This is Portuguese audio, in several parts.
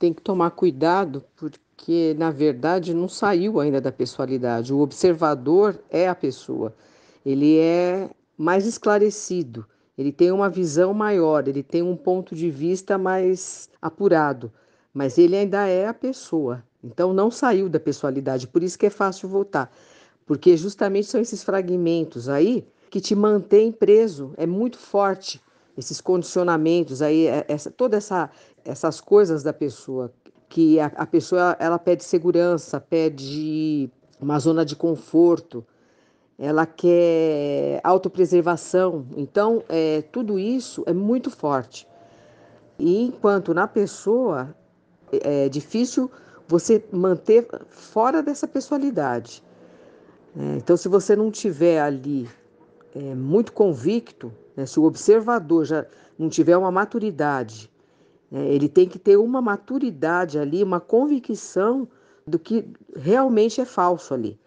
tem que tomar cuidado porque na verdade não saiu ainda da pessoalidade. O observador é a pessoa. Ele é mais esclarecido, ele tem uma visão maior, ele tem um ponto de vista mais apurado, mas ele ainda é a pessoa. Então não saiu da pessoalidade, por isso que é fácil voltar. Porque justamente são esses fragmentos aí que te mantém preso, é muito forte esses condicionamentos aí, é, essa, toda essa, essas coisas da pessoa que a, a pessoa ela pede segurança, pede uma zona de conforto, ela quer autopreservação. Então, é, tudo isso é muito forte. E enquanto na pessoa é, é difícil você manter fora dessa personalidade. É, né? então, se você não tiver ali é, muito convicto, né, se o observador já não tiver uma maturidade, né, ele tem que ter uma maturidade ali, uma convicção do que realmente é falso ali.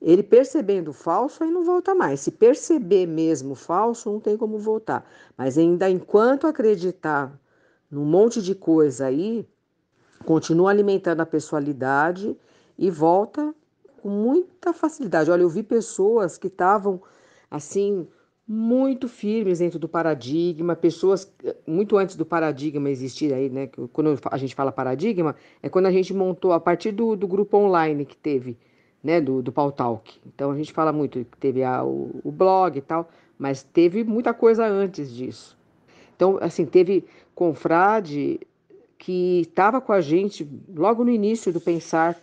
Ele percebendo o falso, aí não volta mais. Se perceber mesmo o falso, não tem como voltar. Mas ainda enquanto acreditar num monte de coisa aí, continua alimentando a pessoalidade e volta com muita facilidade. Olha, eu vi pessoas que estavam assim, muito firmes dentro do paradigma, pessoas eh, muito antes do paradigma existir aí, né? Quando a gente fala paradigma, é quando a gente montou a partir do, do grupo online que teve, né? Do, do Paul Talk. Então a gente fala muito que teve a, o, o blog e tal, mas teve muita coisa antes disso. Então, assim, teve confrade que estava com a gente logo no início do pensar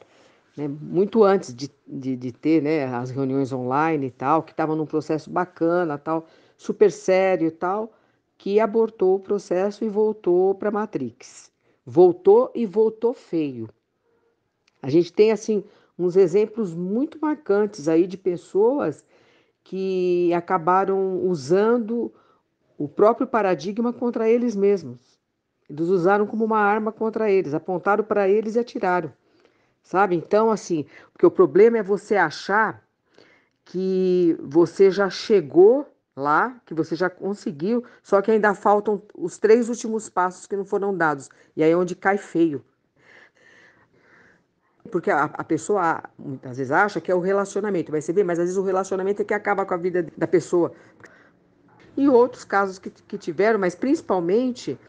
né, muito antes de, de, de ter né, as reuniões online e tal, que estava num processo bacana, tal, super sério e tal, que abortou o processo e voltou para a Matrix. Voltou e voltou feio. A gente tem assim uns exemplos muito marcantes aí de pessoas que acabaram usando o próprio paradigma contra eles mesmos. Eles usaram como uma arma contra eles, apontaram para eles e atiraram sabe? Então, assim, porque o problema é você achar que você já chegou lá, que você já conseguiu, só que ainda faltam os três últimos passos que não foram dados. E aí é onde cai feio. Porque a, a pessoa muitas vezes acha que é o relacionamento, vai ser bem, mas às vezes o relacionamento é que acaba com a vida da pessoa. E outros casos que, que tiveram, mas principalmente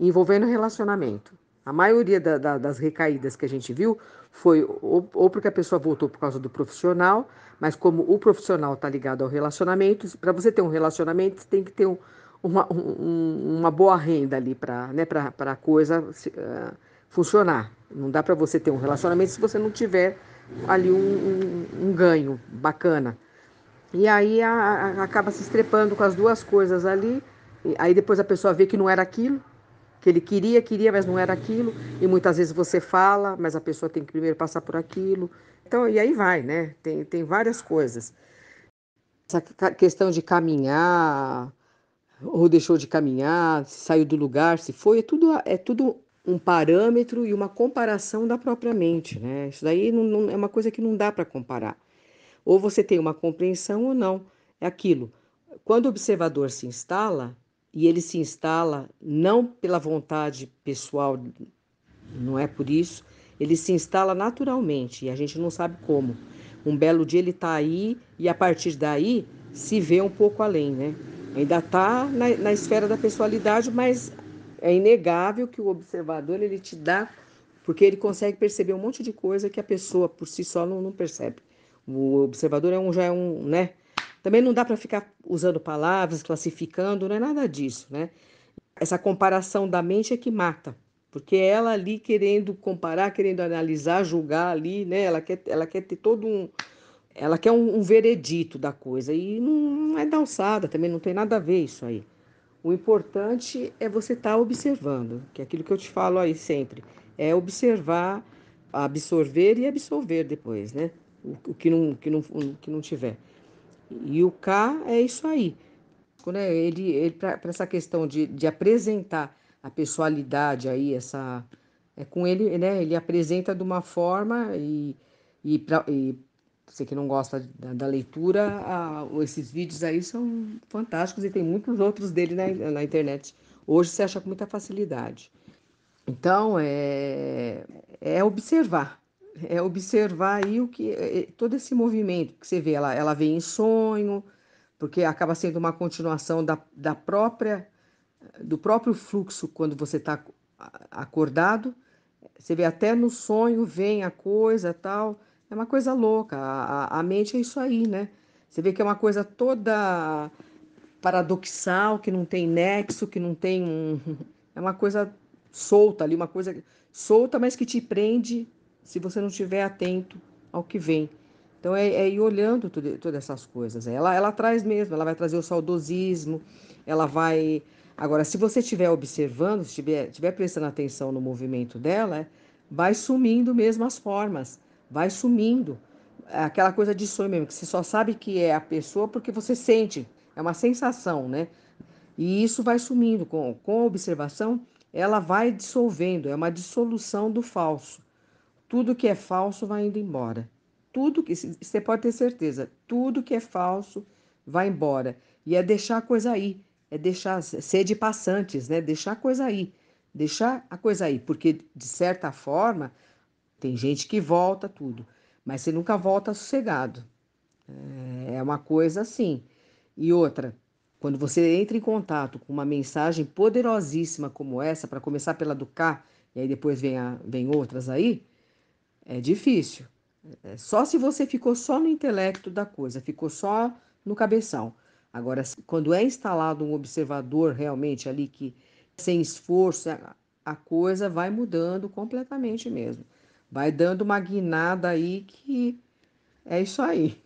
envolvendo relacionamento. A maioria da, da, das recaídas que a gente viu foi ou, ou, porque a pessoa voltou por causa do profissional, mas como o profissional está ligado ao relacionamento, para você ter um relacionamento, você tem que ter um, uma, um, uma boa renda ali para né, a coisa uh, funcionar. Não dá para você ter um relacionamento se você não tiver ali um, um, um ganho bacana. E aí a, a, acaba se estrepando com as duas coisas ali, aí depois a pessoa vê que não era aquilo, que ele queria, queria, mas não era aquilo. E muitas vezes você fala, mas a pessoa tem que primeiro passar por aquilo. Então, e aí vai, né? Tem, tem várias coisas. Essa questão de caminhar, ou deixou de caminhar, se saiu do lugar, se foi, é tudo, é tudo um parâmetro e uma comparação da própria mente, né? Isso daí não, não é uma coisa que não dá para comparar. Ou você tem uma compreensão ou não, é aquilo. Quando o observador se instala, e ele se instala não pela vontade pessoal, não é por isso, ele se instala naturalmente e a gente não sabe como. Um belo dia ele está aí e a partir daí se vê um pouco além, né? Ainda está na, na, esfera da pessoalidade, mas é inegável que o observador ele te dá, porque ele consegue perceber um monte de coisa que a pessoa por si só não, não percebe. O observador é um já é um, né? Também não dá para ficar usando palavras, classificando, não é nada disso, né? Essa comparação da mente é que mata, porque é ela ali querendo comparar, querendo analisar, julgar ali, né? Ela quer, ela quer ter todo um, ela quer um, um veredito da coisa e não, não é dançada, também não tem nada a ver isso aí. O importante é você estar tá observando, que é aquilo que eu te falo aí sempre, é observar, absorver e absorver depois, né? O, o que não, que não, o que não tiver. E o K é isso aí. Né? Ele, ele para essa questão de, de apresentar a pessoalidade aí, essa. É com ele, né? Ele apresenta de uma forma e, e, pra, e você que não gosta da, da leitura, a, esses vídeos aí são fantásticos e tem muitos outros dele na, na internet. Hoje você acha com muita facilidade. Então, é, é observar, é observar aí o que é, é, todo esse movimento que você vê, ela, ela vem em sonho, porque acaba sendo uma continuação da, da própria do próprio fluxo quando você está acordado. Você vê até no sonho vem a coisa tal. É uma coisa louca. A, a, mente é isso aí, né? Você vê que é uma coisa toda paradoxal, que não tem nexo, que não tem um. É uma coisa solta ali, uma coisa solta, mas que te prende se você não estiver atento ao que vem. Então é, é ir olhando tudo, todas essas coisas. Ela, ela traz mesmo, ela vai trazer o saudosismo, ela vai. Agora, se você estiver observando, se estiver, tiver prestando atenção no movimento dela, é, vai sumindo mesmo as formas, vai sumindo. É aquela coisa de sonho mesmo, que você só sabe que é a pessoa porque você sente, é uma sensação, né? E isso vai sumindo com, com a observação, ela vai dissolvendo, é uma dissolução do falso. Tudo que é falso vai indo embora. Tudo que você pode ter certeza, tudo que é falso vai embora. E é deixar a coisa aí, é deixar ser de passantes, né? Deixar a coisa aí, deixar a coisa aí, porque de certa forma tem gente que volta tudo, mas você nunca volta sossegado. É, é uma coisa assim. E outra, quando você entra em contato com uma mensagem poderosíssima como essa, para começar pela do K, e aí depois vem, a, vem outras aí, é difícil. É só se você ficou só no intelecto da coisa, ficou só no cabeção. Agora, quando é instalado um observador realmente ali que, sem esforço, é, a coisa vai mudando completamente mesmo. Vai dando uma guinada aí que é isso aí.